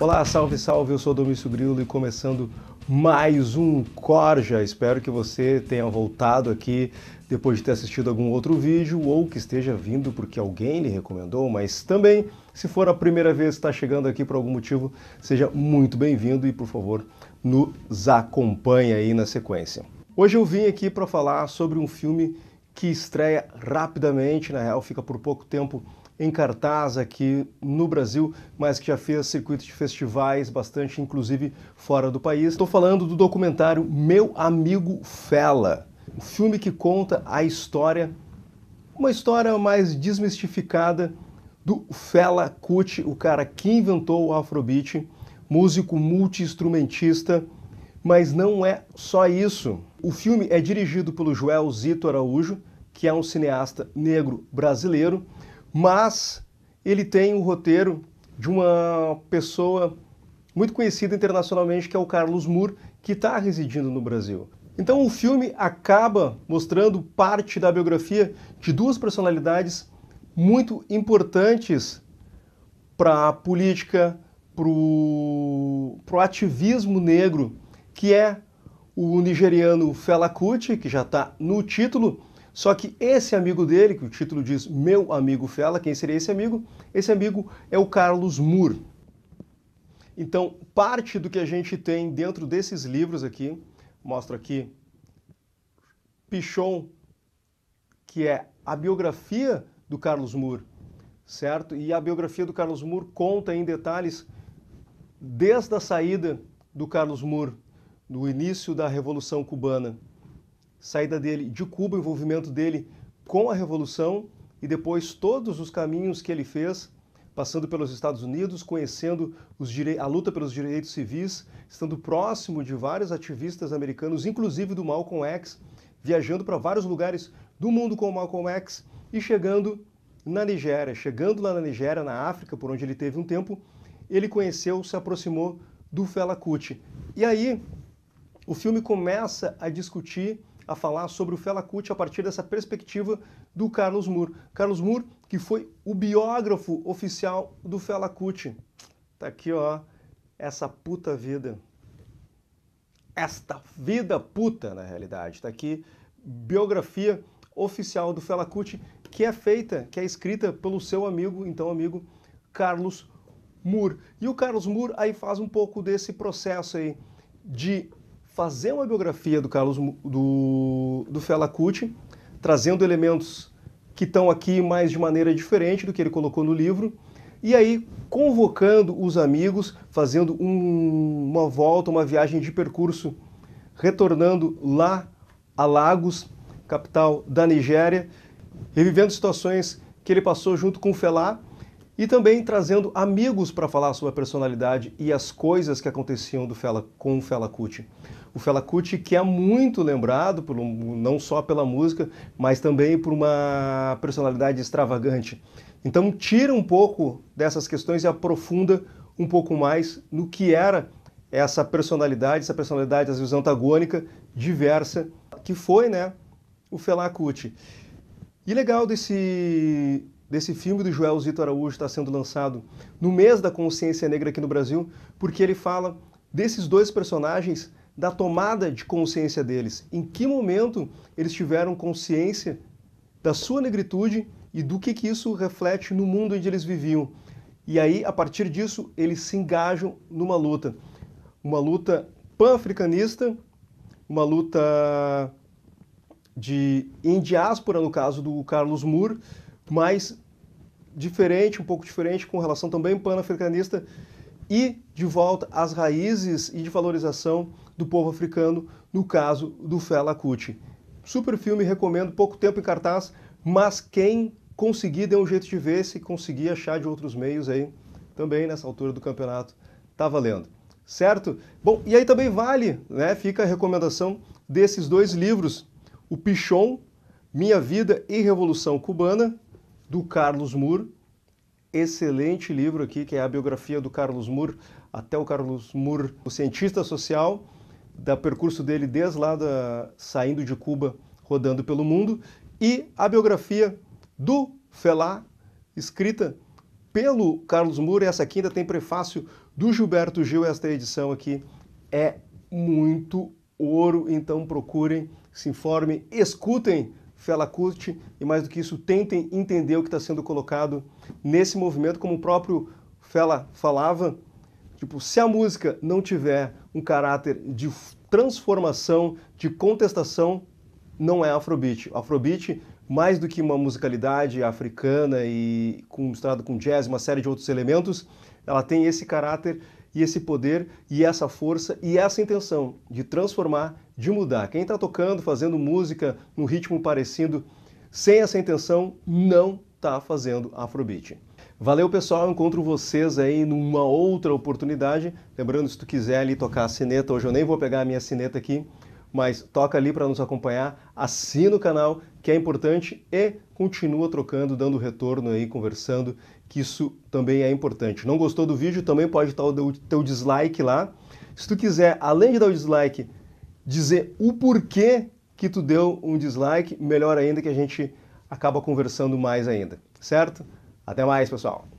Olá, salve, salve, eu sou Domício Grilo e começando mais um Corja. Espero que você tenha voltado aqui depois de ter assistido algum outro vídeo ou que esteja vindo porque alguém lhe recomendou, mas também, se for a primeira vez que está chegando aqui por algum motivo, seja muito bem-vindo e, por favor, nos acompanhe aí na sequência. Hoje eu vim aqui para falar sobre um filme que estreia rapidamente, na real fica por pouco tempo em cartaz aqui no Brasil, mas que já fez circuitos de festivais bastante, inclusive fora do país. Estou falando do documentário Meu Amigo Fela, um filme que conta a história, uma história mais desmistificada do Fela Kuti, o cara que inventou o Afrobeat, músico multi-instrumentista, mas não é só isso. O filme é dirigido pelo Joel Zito Araújo, que é um cineasta negro brasileiro, mas ele tem o um roteiro de uma pessoa muito conhecida internacionalmente, que é o Carlos Moore, que está residindo no Brasil. Então o filme acaba mostrando parte da biografia de duas personalidades muito importantes para a política, para o ativismo negro, que é o nigeriano Fela Kuti, que já está no título, só que esse amigo dele, que o título diz Meu Amigo Fela, quem seria esse amigo? Esse amigo é o Carlos Moore. Então, parte do que a gente tem dentro desses livros aqui, mostro aqui, Pichon, que é a biografia do Carlos Moore, certo? E a biografia do Carlos Moore conta em detalhes desde a saída do Carlos Moore, no início da Revolução Cubana, saída dele de Cuba, envolvimento dele com a Revolução e depois todos os caminhos que ele fez, passando pelos Estados Unidos, conhecendo a luta pelos direitos civis, estando próximo de vários ativistas americanos, inclusive do Malcolm X, viajando para vários lugares do mundo com o Malcolm X e chegando na Nigéria. Chegando lá na Nigéria, na África, por onde ele teve um tempo, ele conheceu, se aproximou do Fela Kuti. E aí, o filme começa a discutir a falar sobre o Fela Kuti a partir dessa perspectiva do Carlos Moore. Carlos Moore, que foi o biógrafo oficial do Fela Kuti. Tá aqui, ó, essa puta vida. Esta vida puta, na realidade. Tá aqui, biografia oficial do Fela Kuti, que é feita, que é escrita pelo seu amigo, então amigo, Carlos Moore. E o Carlos Moore aí faz um pouco desse processo aí de fazer uma biografia do Carlos do, do Fela Kuti, trazendo elementos que estão aqui mais de maneira diferente do que ele colocou no livro, e aí convocando os amigos, fazendo um, uma volta, uma viagem de percurso, retornando lá a Lagos, capital da Nigéria, revivendo situações que ele passou junto com o Felá e também trazendo amigos para falar sobre a personalidade e as coisas que aconteciam do Fela, com o Fela Kuti. O Fela Kuti que é muito lembrado, por, não só pela música, mas também por uma personalidade extravagante. Então tira um pouco dessas questões e aprofunda um pouco mais no que era essa personalidade, essa personalidade às vezes antagônica, diversa, que foi né, o Fela Kuti. E legal desse desse filme do Joel Zito Araújo está sendo lançado no mês da consciência negra aqui no Brasil, porque ele fala desses dois personagens, da tomada de consciência deles. Em que momento eles tiveram consciência da sua negritude e do que, que isso reflete no mundo onde eles viviam. E aí, a partir disso, eles se engajam numa luta. Uma luta pan-africanista, uma luta de, em diáspora, no caso do Carlos Moore, mas diferente, um pouco diferente, com relação também pan-africanista e de volta às raízes e de valorização do povo africano, no caso do Fela Kuti. Super filme, recomendo, pouco tempo em cartaz, mas quem conseguir, dê um jeito de ver, se conseguir achar de outros meios aí, também nessa altura do campeonato, tá valendo. Certo? Bom, e aí também vale, né? Fica a recomendação desses dois livros, o Pichon, Minha Vida e Revolução Cubana, do Carlos Moore. Excelente livro aqui, que é a biografia do Carlos Moore, até o Carlos Moore, o cientista social, da percurso dele desde lá da, saindo de Cuba, rodando pelo mundo, e a biografia do Felá, escrita pelo Carlos Moore. Essa aqui ainda tem prefácio do Gilberto Gil. Esta edição aqui é muito ouro, então procurem, se informem, escutem fela curte e, mais do que isso, tentem entender o que está sendo colocado nesse movimento, como o próprio Fela falava. Tipo, se a música não tiver um caráter de transformação, de contestação, não é afrobeat. Afrobeat, mais do que uma musicalidade africana e com, misturado com jazz, uma série de outros elementos, ela tem esse caráter e esse poder e essa força e essa intenção de transformar, de mudar. Quem está tocando, fazendo música num ritmo parecido, sem essa intenção, não está fazendo Afrobeat. Valeu, pessoal. encontro vocês aí numa outra oportunidade. Lembrando, se tu quiser ali tocar a sineta, hoje eu nem vou pegar a minha sineta aqui, mas toca ali para nos acompanhar, assina o canal, que é importante, e continua trocando, dando retorno aí, conversando que isso também é importante. Não gostou do vídeo? Também pode dar o teu dislike lá. Se tu quiser, além de dar o dislike, dizer o porquê que tu deu um dislike, melhor ainda que a gente acaba conversando mais ainda, certo? Até mais, pessoal!